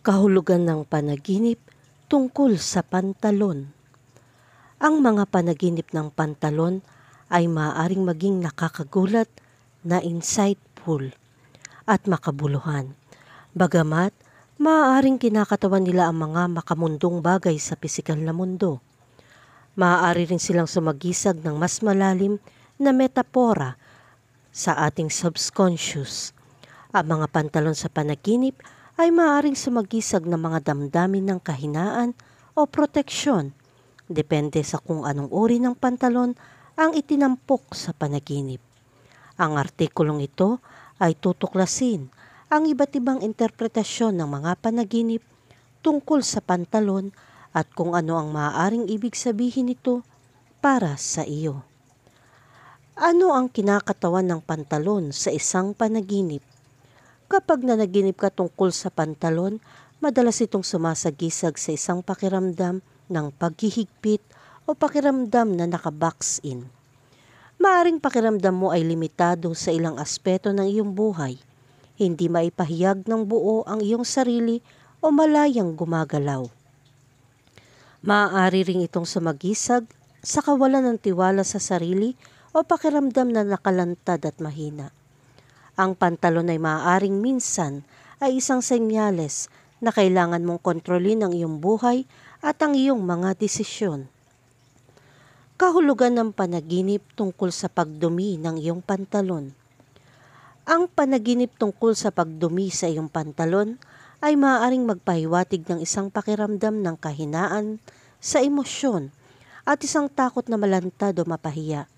Kahulugan ng panaginip tungkol sa pantalon. Ang mga panaginip ng pantalon ay maaaring maging nakakagulat na insightful at makabuluhan. Bagamat, maaaring kinakatawan nila ang mga makamundong bagay sa pisikal na mundo. Maaari rin silang sumagisag ng mas malalim na metapora sa ating subconscious. Ang mga pantalon sa panaginip ay maaring sumagisag ng mga damdamin ng kahinaan o proteksyon. Depende sa kung anong uri ng pantalon ang itinampok sa panaginip. Ang artikulong ito ay tutuklasin ang iba't ibang interpretasyon ng mga panaginip tungkol sa pantalon at kung ano ang maaaring ibig sabihin nito para sa iyo. Ano ang kinakatawan ng pantalon sa isang panaginip? Kapag nanaginip ka tungkol sa pantalon, madalas itong sumasagisag sa isang pakiramdam ng paghihigpit o pakiramdam na nakabox in. Maaring pakiramdam mo ay limitado sa ilang aspeto ng iyong buhay. Hindi maipahiyag ng buo ang iyong sarili o malayang gumagalaw. Maaari ring itong sumagisag sa kawalan ng tiwala sa sarili o pakiramdam na nakalantad at mahina. Ang pantalon ay maaaring minsan ay isang senyales na kailangan mong kontrolin ang iyong buhay at ang iyong mga desisyon. Kahulugan ng panaginip tungkol sa pagdumi ng iyong pantalon. Ang panaginip tungkol sa pagdumi sa iyong pantalon ay maaaring magpahiwatig ng isang pakiramdam ng kahinaan sa emosyon at isang takot na malantad o mapahiya.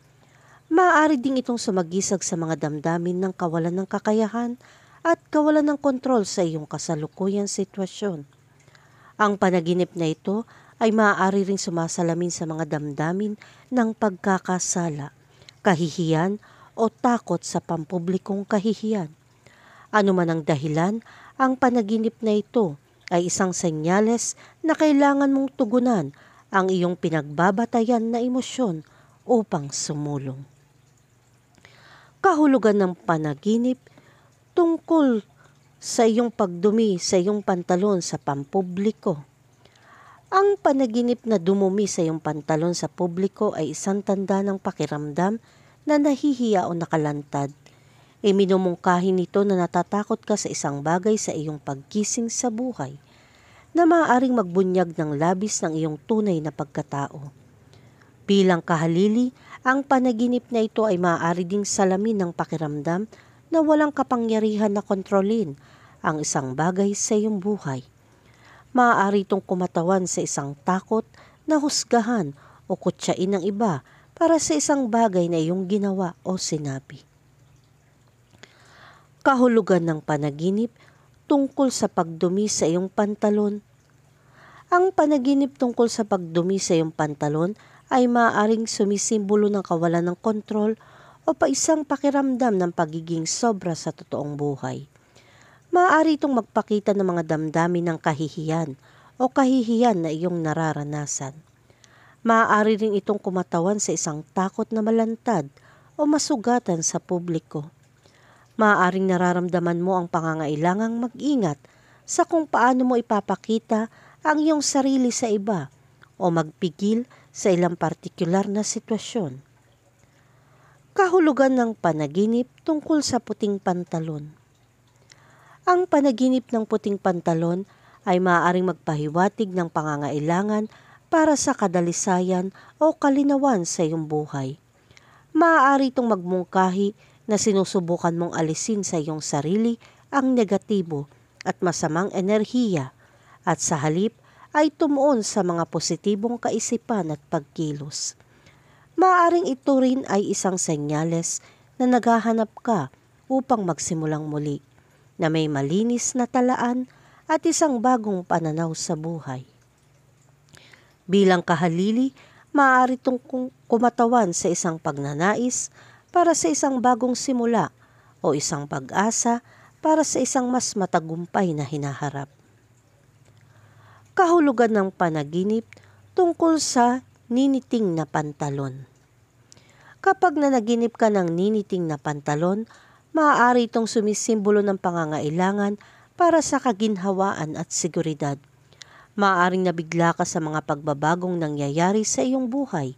Maaari ding itong sumagisag sa mga damdamin ng kawalan ng kakayahan at kawalan ng kontrol sa iyong kasalukuyang sitwasyon. Ang panaginip na ito ay maaari ring sumasalamin sa mga damdamin ng pagkakasala, kahihiyan o takot sa pampublikong kahihiyan. Ano man ang dahilan, ang panaginip na ito ay isang senyales na kailangan mong tugunan ang iyong pinagbabatayan na emosyon upang sumulong kahulugan ng panaginip tungkol sa iyong pagdumi sa iyong pantalon sa pampubliko. Ang panaginip na dumumi sa iyong pantalon sa publiko ay isang tanda ng pakiramdam na nahihiya o nakalantad. Iminumungkahi nito na natatakot ka sa isang bagay sa iyong pagkising sa buhay na maaaring magbunyag ng labis ng iyong tunay na pagkatao. Bilang kahalili, ang panaginip na ito ay maaari ding salamin ng pakiramdam na walang kapangyarihan na kontrolin ang isang bagay sa iyong buhay. Maaari itong kumatawan sa isang takot na husgahan o kutsain ng iba para sa isang bagay na iyong ginawa o sinabi. Kahulugan ng panaginip tungkol sa pagdumi sa iyong pantalon. Ang panaginip tungkol sa pagdumi sa iyong pantalon ay maaaring sumisimbolo ng kawalan ng kontrol o pa isang pakiramdam ng pagiging sobra sa totoong buhay. Maaari itong magpakita ng mga damdamin ng kahihiyan o kahihiyan na iyong nararanasan. Maaari rin itong kumatawan sa isang takot na malantad o masugatan sa publiko. Maaaring nararamdaman mo ang pangangailangang mag-ingat sa kung paano mo ipapakita ang iyong sarili sa iba o magpigil sa ilang partikular na sitwasyon. Kahulugan ng panaginip tungkol sa puting pantalon. Ang panaginip ng puting pantalon ay maaaring magpahiwatig ng pangangailangan para sa kadalisayan o kalinawan sa iyong buhay. Maaari itong magmungkahi na sinusubukan mong alisin sa iyong sarili ang negatibo at masamang enerhiya at sa halip ay tumuon sa mga positibong kaisipan at pagkilos. Maaring ito rin ay isang senyales na naghahanap ka upang magsimulang muli, na may malinis na talaan at isang bagong pananaw sa buhay. Bilang kahalili, maaari itong kumatawan sa isang pagnanais para sa isang bagong simula o isang pag-asa para sa isang mas matagumpay na hinaharap kahulugan ng panaginip tungkol sa niniting na pantalon. Kapag nanaginip ka ng niniting na pantalon, maaari itong sumisimbolo ng pangangailangan para sa kaginhawaan at seguridad. Maaaring nabigla ka sa mga pagbabagong nangyayari sa iyong buhay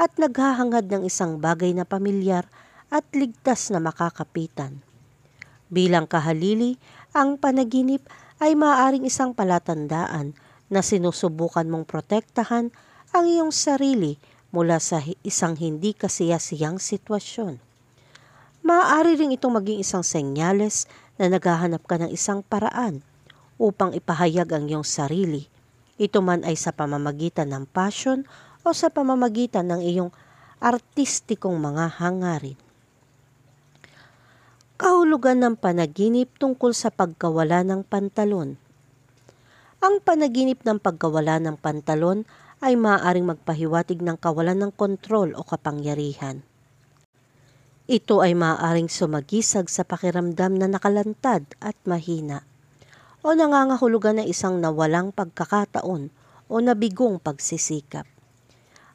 at naghahangad ng isang bagay na pamilyar at ligtas na makakapitan. Bilang kahalili, ang panaginip ay maaaring isang palatandaan na sinusubukan mong protektahan ang iyong sarili mula sa isang hindi kasiyasiyang sitwasyon. Maaari rin itong maging isang senyales na naghahanap ka ng isang paraan upang ipahayag ang iyong sarili. Ito man ay sa pamamagitan ng passion o sa pamamagitan ng iyong artistikong mga hangarin. Kahulugan ng panaginip tungkol sa pagkawala ng pantalon – ang panaginip ng pagkawala ng pantalon ay maaaring magpahiwatig ng kawalan ng kontrol o kapangyarihan. Ito ay maaaring sumagisag sa pakiramdam na nakalantad at mahina o nangangahulugan ng isang nawalang pagkakataon o nabigong pagsisikap.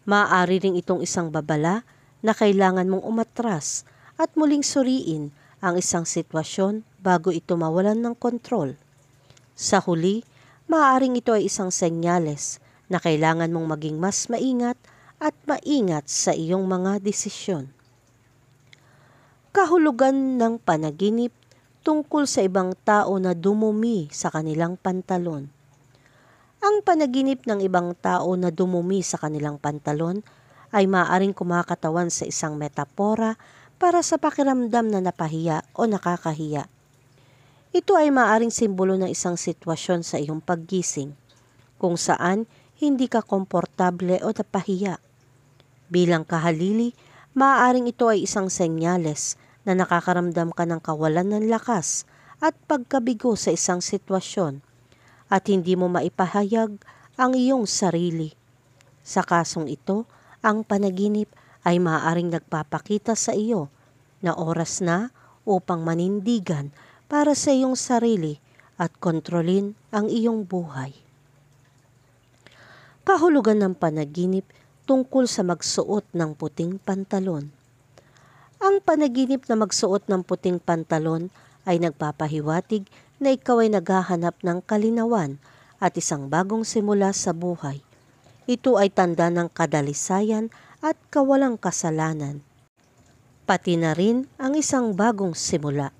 Maaari ring itong isang babala na kailangan mong umatras at muling suriin ang isang sitwasyon bago ito mawalan ng kontrol. Sa huli, maaaring ito ay isang senyales na kailangan mong maging mas maingat at maingat sa iyong mga desisyon. Kahulugan ng panaginip tungkol sa ibang tao na dumumi sa kanilang pantalon. Ang panaginip ng ibang tao na dumumi sa kanilang pantalon ay maaaring kumakatawan sa isang metapora para sa pakiramdam na napahiya o nakakahiya ito ay maaring simbolo ng isang sitwasyon sa iyong paggising kung saan hindi ka komportable o napahiya. Bilang kahalili, maaaring ito ay isang senyales na nakakaramdam ka ng kawalan ng lakas at pagkabigo sa isang sitwasyon at hindi mo maipahayag ang iyong sarili. Sa kasong ito, ang panaginip ay maaaring nagpapakita sa iyo na oras na upang manindigan para sa iyong sarili at kontrolin ang iyong buhay. Kahulugan ng panaginip tungkol sa magsuot ng puting pantalon. Ang panaginip na magsuot ng puting pantalon ay nagpapahiwatig na ikaw ay naghahanap ng kalinawan at isang bagong simula sa buhay. Ito ay tanda ng kadalisayan at kawalang kasalanan. Pati na rin ang isang bagong simula.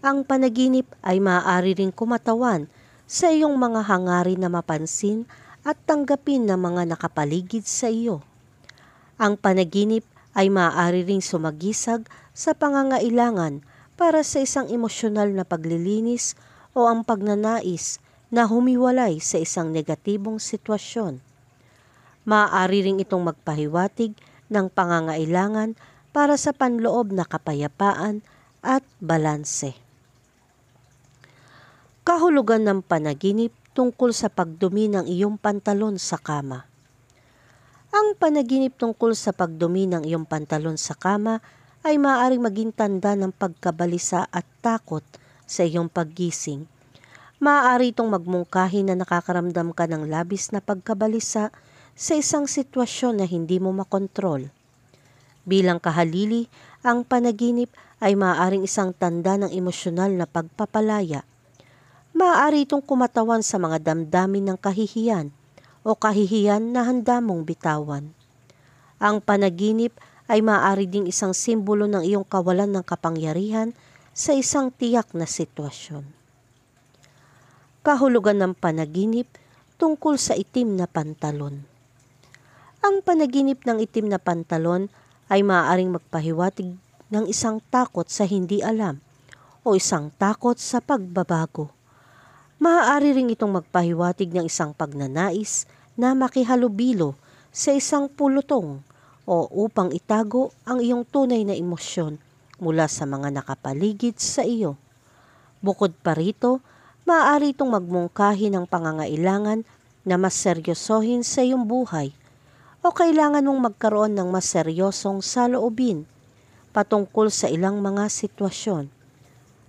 Ang panaginip ay maaari ring kumatawan sa iyong mga hangarin na mapansin at tanggapin ng mga nakapaligid sa iyo. Ang panaginip ay maaari ring sumagisag sa pangangailangan para sa isang emosyonal na paglilinis o ang pagnanais na humiwalay sa isang negatibong sitwasyon. Maaari ring itong magpahiwatig ng pangangailangan para sa panloob na kapayapaan at balanse kahulugan ng panaginip tungkol sa pagdumi ng iyong pantalon sa kama. Ang panaginip tungkol sa pagdumi ng iyong pantalon sa kama ay maaaring maging tanda ng pagkabalisa at takot sa iyong paggising. Maaari itong magmungkahi na nakakaramdam ka ng labis na pagkabalisa sa isang sitwasyon na hindi mo makontrol. Bilang kahalili, ang panaginip ay maaaring isang tanda ng emosyonal na pagpapalaya Maaari itong kumatawan sa mga damdamin ng kahihiyan o kahihiyan na handa mong bitawan. Ang panaginip ay maaari ding isang simbolo ng iyong kawalan ng kapangyarihan sa isang tiyak na sitwasyon. Kahulugan ng panaginip tungkol sa itim na pantalon. Ang panaginip ng itim na pantalon ay maaaring magpahiwatig ng isang takot sa hindi alam o isang takot sa pagbabago maaari ring itong magpahiwatig ng isang pagnanais na makihalubilo sa isang pulutong o upang itago ang iyong tunay na emosyon mula sa mga nakapaligid sa iyo. Bukod pa rito, maaari itong magmungkahi ng pangangailangan na mas seryosohin sa iyong buhay o kailangan mong magkaroon ng mas seryosong saloobin patungkol sa ilang mga sitwasyon.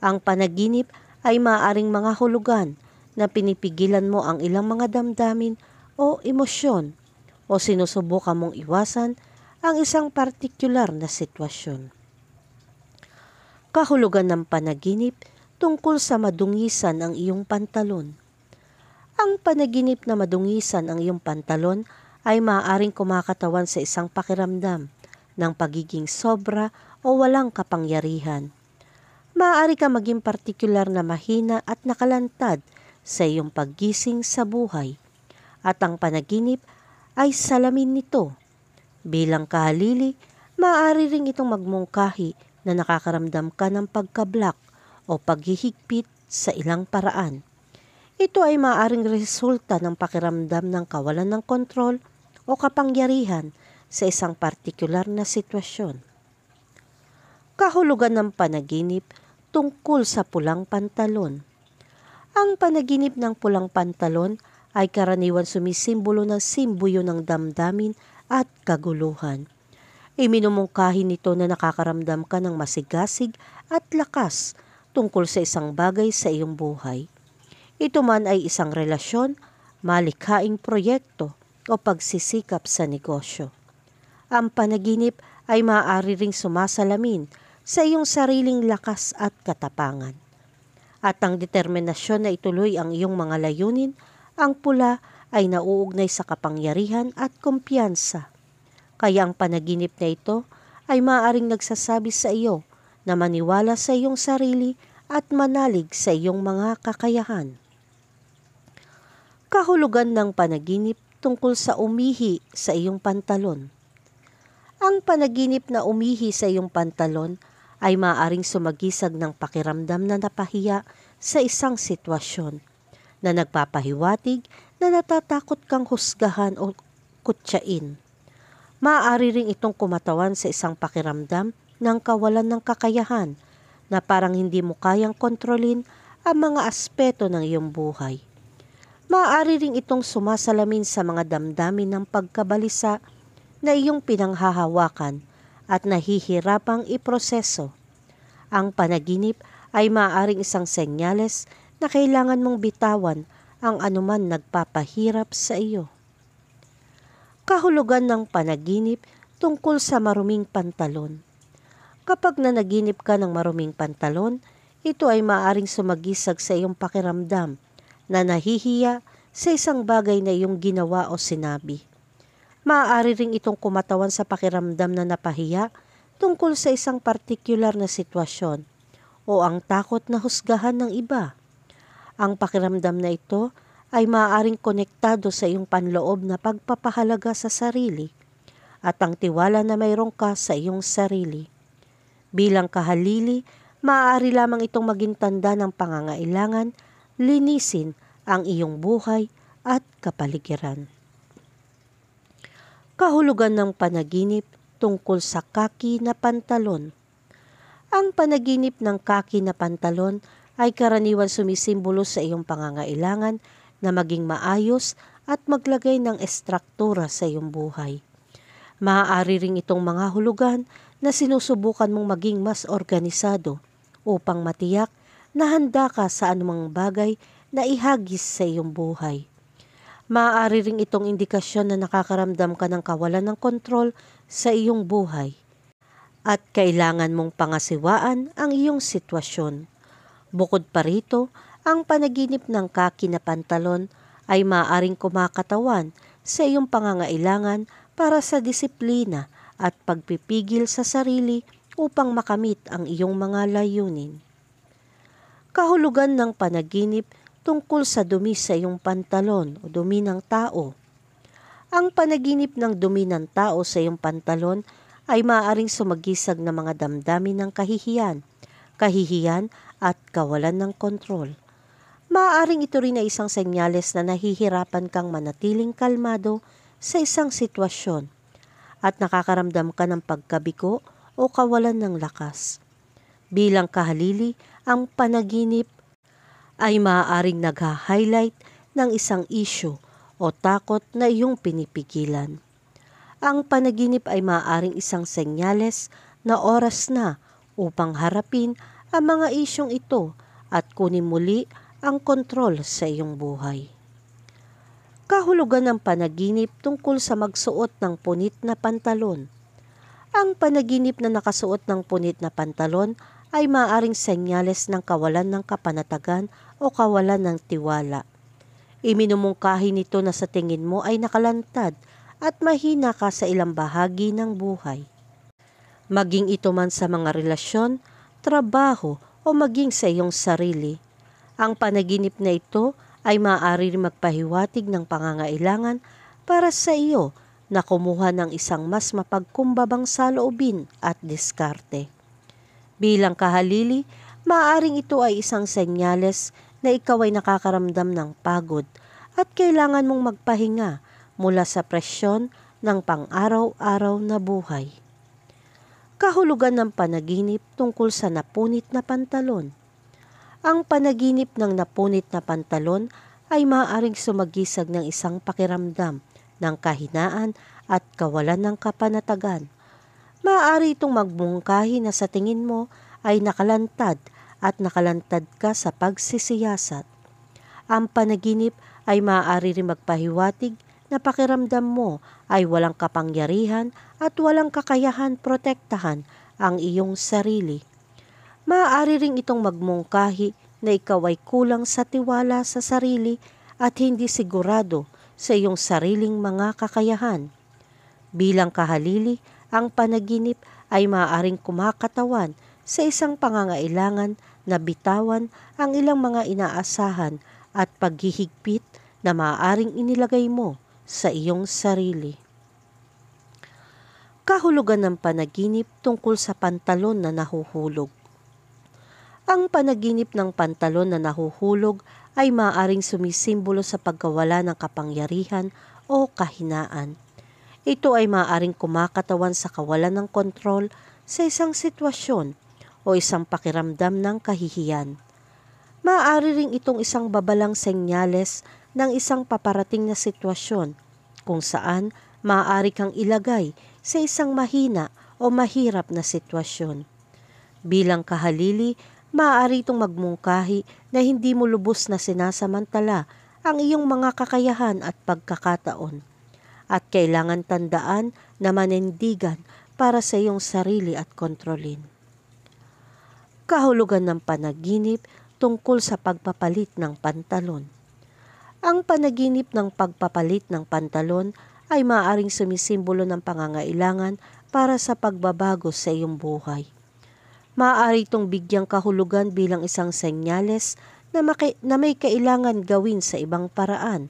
Ang panaginip ay maaring mga hulugan na pinipigilan mo ang ilang mga damdamin o emosyon o sinusubukan mong iwasan ang isang partikular na sitwasyon. Kahulugan ng panaginip tungkol sa madungisan ang iyong pantalon. Ang panaginip na madungisan ang iyong pantalon ay maaaring kumakatawan sa isang pakiramdam ng pagiging sobra o walang kapangyarihan maaari ka maging partikular na mahina at nakalantad sa iyong paggising sa buhay. At ang panaginip ay salamin nito. Bilang kahalili, maaari ring itong magmungkahi na nakakaramdam ka ng pagkablak o paghihigpit sa ilang paraan. Ito ay maaaring resulta ng pakiramdam ng kawalan ng kontrol o kapangyarihan sa isang partikular na sitwasyon. Kahulugan ng panaginip tungkol sa pulang pantalon. Ang panaginip ng pulang pantalon ay karaniwan sumisimbolo ng simbuyo ng damdamin at kaguluhan. Iminumungkahin nito na nakakaramdam ka ng masigasig at lakas tungkol sa isang bagay sa iyong buhay. Ito man ay isang relasyon, malikhaing proyekto o pagsisikap sa negosyo. Ang panaginip ay maaari ring sumasalamin sa iyong sariling lakas at katapangan. At ang determinasyon na ituloy ang iyong mga layunin, ang pula ay nauugnay sa kapangyarihan at kumpiyansa. Kaya ang panaginip na ito ay maaring nagsasabi sa iyo na maniwala sa iyong sarili at manalig sa iyong mga kakayahan. Kahulugan ng panaginip tungkol sa umihi sa iyong pantalon. Ang panaginip na umihi sa iyong pantalon ay maaaring sumagisag ng pakiramdam na napahiya sa isang sitwasyon na nagpapahiwatig na natatakot kang husgahan o kutsain. Maaari rin itong kumatawan sa isang pakiramdam ng kawalan ng kakayahan na parang hindi mo kayang kontrolin ang mga aspeto ng iyong buhay. Maaari rin itong sumasalamin sa mga damdamin ng pagkabalisa na iyong pinanghahawakan at nahihirapang iproseso. Ang panaginip ay maaring isang senyales na kailangan mong bitawan ang anuman nagpapahirap sa iyo. Kahulugan ng panaginip tungkol sa maruming pantalon. Kapag nanaginip ka ng maruming pantalon, ito ay maaring sumagisag sa iyong pakiramdam na nahihiya sa isang bagay na iyong ginawa o sinabi maaari ring itong kumatawan sa pakiramdam na napahiya tungkol sa isang partikular na sitwasyon o ang takot na husgahan ng iba. Ang pakiramdam na ito ay maaaring konektado sa iyong panloob na pagpapahalaga sa sarili at ang tiwala na mayroon ka sa iyong sarili. Bilang kahalili, maaari lamang itong maging tanda ng pangangailangan linisin ang iyong buhay at kapaligiran kahulugan ng panaginip tungkol sa kaki na pantalon. Ang panaginip ng kaki na pantalon ay karaniwan sumisimbolo sa iyong pangangailangan na maging maayos at maglagay ng estruktura sa iyong buhay. Maaari ring itong mga hulugan na sinusubukan mong maging mas organisado upang matiyak na handa ka sa anumang bagay na ihagis sa iyong buhay maaari ring itong indikasyon na nakakaramdam ka ng kawalan ng kontrol sa iyong buhay at kailangan mong pangasiwaan ang iyong sitwasyon. Bukod pa rito, ang panaginip ng kaki na pantalon ay maaaring kumakatawan sa iyong pangangailangan para sa disiplina at pagpipigil sa sarili upang makamit ang iyong mga layunin. Kahulugan ng panaginip tungkol sa dumi sa iyong pantalon o dumi ng tao. Ang panaginip ng dumi ng tao sa iyong pantalon ay maaaring sumagisag ng mga damdamin ng kahihiyan, kahihiyan at kawalan ng kontrol. Maaaring ito rin ay isang senyales na nahihirapan kang manatiling kalmado sa isang sitwasyon at nakakaramdam ka ng pagkabiko o kawalan ng lakas. Bilang kahalili, ang panaginip ay maaaring nagha highlight ng isang isyo o takot na iyong pinipigilan. Ang panaginip ay maaaring isang senyales na oras na upang harapin ang mga isyong ito at kunin muli ang kontrol sa iyong buhay. Kahulugan ng panaginip tungkol sa magsuot ng punit na pantalon. Ang panaginip na nakasuot ng punit na pantalon ay maaring senyales ng kawalan ng kapanatagan o kawalan ng tiwala. Iminumungkahi nito na sa tingin mo ay nakalantad at mahina ka sa ilang bahagi ng buhay. Maging ito man sa mga relasyon, trabaho o maging sa iyong sarili. Ang panaginip na ito ay maaari magpahiwatig ng pangangailangan para sa iyo na kumuha ng isang mas mapagkumbabang saloobin at diskarte. Bilang kahalili, maaring ito ay isang senyales na ikaw ay nakakaramdam ng pagod at kailangan mong magpahinga mula sa presyon ng pang-araw-araw na buhay. Kahulugan ng panaginip tungkol sa napunit na pantalon. Ang panaginip ng napunit na pantalon ay maaaring sumagisag ng isang pakiramdam ng kahinaan at kawalan ng kapanatagan. Maaari itong magbungkahi na sa tingin mo ay nakalantad at nakalantad ka sa pagsisiyasat. Ang panaginip ay maaari rin magpahiwatig na pakiramdam mo ay walang kapangyarihan at walang kakayahan protektahan ang iyong sarili. Maaari rin itong magmungkahi na ikaw ay kulang sa tiwala sa sarili at hindi sigurado sa iyong sariling mga kakayahan. Bilang kahalili, ang panaginip ay maaaring kumakatawan sa isang pangangailangan nabitawan ang ilang mga inaasahan at paghihigpit na maaaring inilagay mo sa iyong sarili. Kahulugan ng panaginip tungkol sa pantalon na nahuhulog. Ang panaginip ng pantalon na nahuhulog ay maaaring sumisimbolo sa pagkawala ng kapangyarihan o kahinaan. Ito ay maaaring kumakatawan sa kawalan ng kontrol sa isang sitwasyon o isang pakiramdam ng kahihiyan. Maaari ring itong isang babalang senyales ng isang paparating na sitwasyon kung saan maaari kang ilagay sa isang mahina o mahirap na sitwasyon. Bilang kahalili, maaari itong magmungkahi na hindi mo lubos na sinasamantala ang iyong mga kakayahan at pagkakataon. At kailangan tandaan na manindigan para sa iyong sarili at kontrolin kahulugan ng panaginip tungkol sa pagpapalit ng pantalon. Ang panaginip ng pagpapalit ng pantalon ay maaaring sumisimbolo ng pangangailangan para sa pagbabago sa iyong buhay. Maaari itong bigyang kahulugan bilang isang senyales na, maki- na may kailangan gawin sa ibang paraan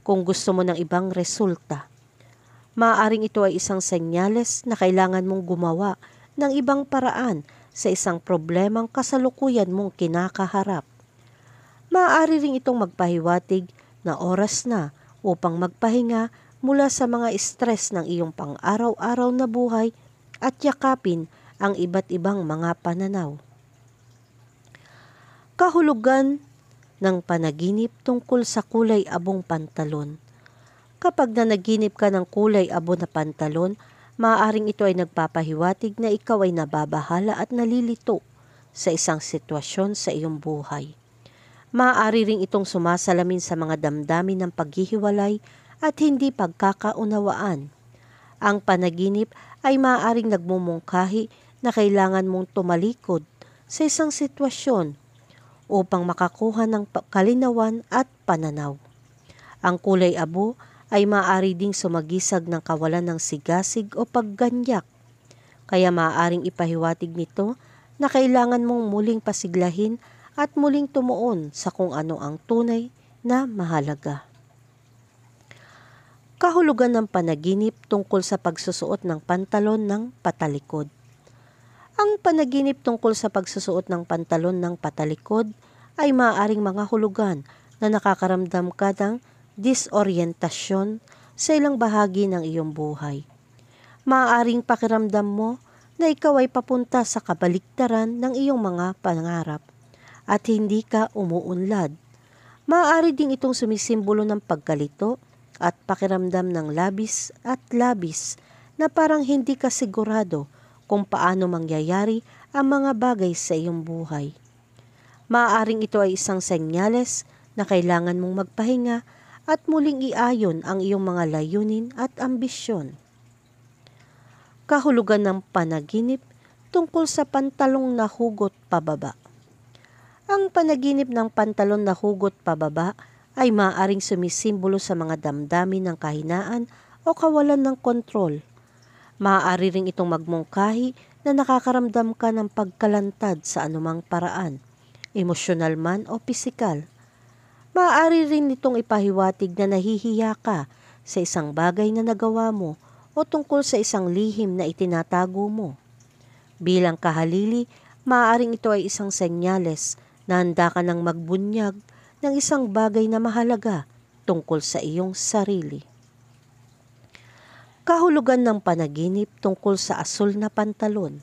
kung gusto mo ng ibang resulta. Maaaring ito ay isang senyales na kailangan mong gumawa ng ibang paraan sa isang problemang kasalukuyan mong kinakaharap. Maaari rin itong magpahiwatig na oras na upang magpahinga mula sa mga stress ng iyong pang-araw-araw na buhay at yakapin ang iba't ibang mga pananaw. Kahulugan ng panaginip tungkol sa kulay abong pantalon. Kapag nanaginip ka ng kulay abo na pantalon, Maaaring ito ay nagpapahiwatig na ikaw ay nababahala at nalilito sa isang sitwasyon sa iyong buhay. Maaari ring itong sumasalamin sa mga damdamin ng paghihiwalay at hindi pagkakaunawaan. Ang panaginip ay maaaring nagmumungkahi na kailangan mong tumalikod sa isang sitwasyon upang makakuha ng kalinawan at pananaw. Ang kulay abo ay maaari ding sumagisag ng kawalan ng sigasig o pagganyak. Kaya maaaring ipahiwatig nito na kailangan mong muling pasiglahin at muling tumuon sa kung ano ang tunay na mahalaga. Kahulugan ng panaginip tungkol sa pagsusuot ng pantalon ng patalikod. Ang panaginip tungkol sa pagsusuot ng pantalon ng patalikod ay maaaring mga hulugan na nakakaramdam ka ng disorientasyon sa ilang bahagi ng iyong buhay. Maaaring pakiramdam mo na ikaw ay papunta sa kabaliktaran ng iyong mga pangarap at hindi ka umuunlad. Maaari ding itong sumisimbolo ng pagkalito at pakiramdam ng labis at labis na parang hindi ka sigurado kung paano mangyayari ang mga bagay sa iyong buhay. Maaaring ito ay isang senyales na kailangan mong magpahinga at muling iayon ang iyong mga layunin at ambisyon. Kahulugan ng panaginip tungkol sa pantalong na hugot pababa. Ang panaginip ng pantalon na hugot pababa ay maaaring sumisimbolo sa mga damdamin ng kahinaan o kawalan ng kontrol. Maaari ring itong magmungkahi na nakakaramdam ka ng pagkalantad sa anumang paraan, emosyonal man o pisikal. Maaari rin nitong ipahiwatig na nahihiya ka sa isang bagay na nagawa mo o tungkol sa isang lihim na itinatago mo. Bilang kahalili, maaaring ito ay isang senyales na handa ka ng magbunyag ng isang bagay na mahalaga tungkol sa iyong sarili. Kahulugan ng panaginip tungkol sa asul na pantalon.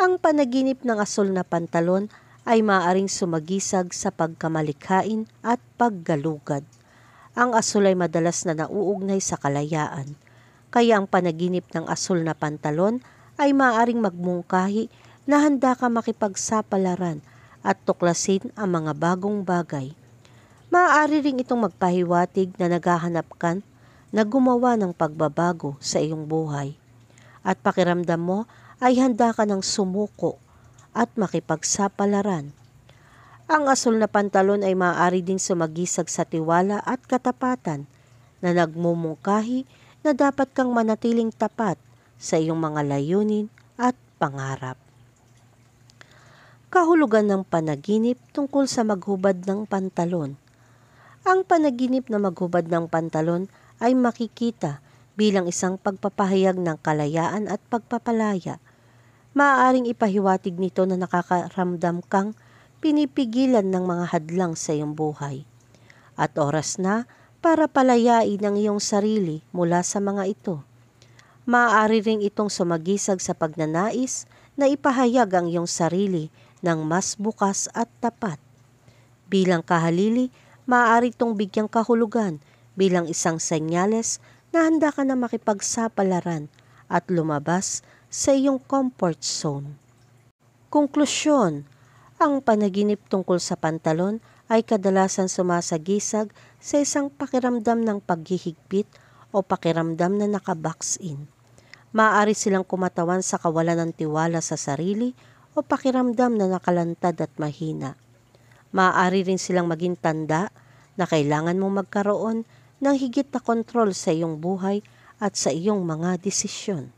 Ang panaginip ng asul na pantalon ay maaaring sumagisag sa pagkamalikhain at paggalugad. Ang asul ay madalas na nauugnay sa kalayaan, kaya ang panaginip ng asul na pantalon ay maaaring magmungkahi na handa ka makipagsapalaran at tuklasin ang mga bagong bagay. Maaari ring itong magpahiwatig na naghahanap ka na gumawa ng pagbabago sa iyong buhay. At pakiramdam mo ay handa ka ng sumuko at makipagsapalaran. Ang asul na pantalon ay maaari ding sumagisag sa tiwala at katapatan na nagmumungkahi na dapat kang manatiling tapat sa iyong mga layunin at pangarap. Kahulugan ng panaginip tungkol sa maghubad ng pantalon. Ang panaginip na maghubad ng pantalon ay makikita bilang isang pagpapahayag ng kalayaan at pagpapalaya – maaaring ipahiwatig nito na nakakaramdam kang pinipigilan ng mga hadlang sa iyong buhay. At oras na para palayain ang iyong sarili mula sa mga ito. Maaari ring itong sumagisag sa pagnanais na ipahayag ang iyong sarili ng mas bukas at tapat. Bilang kahalili, maaari itong bigyang kahulugan bilang isang senyales na handa ka na makipagsapalaran at lumabas sa iyong comfort zone. Konklusyon, ang panaginip tungkol sa pantalon ay kadalasan sumasagisag sa isang pakiramdam ng paghihigpit o pakiramdam na nakabox in. Maaari silang kumatawan sa kawalan ng tiwala sa sarili o pakiramdam na nakalantad at mahina. Maaari rin silang maging tanda na kailangan mong magkaroon ng higit na kontrol sa iyong buhay at sa iyong mga desisyon.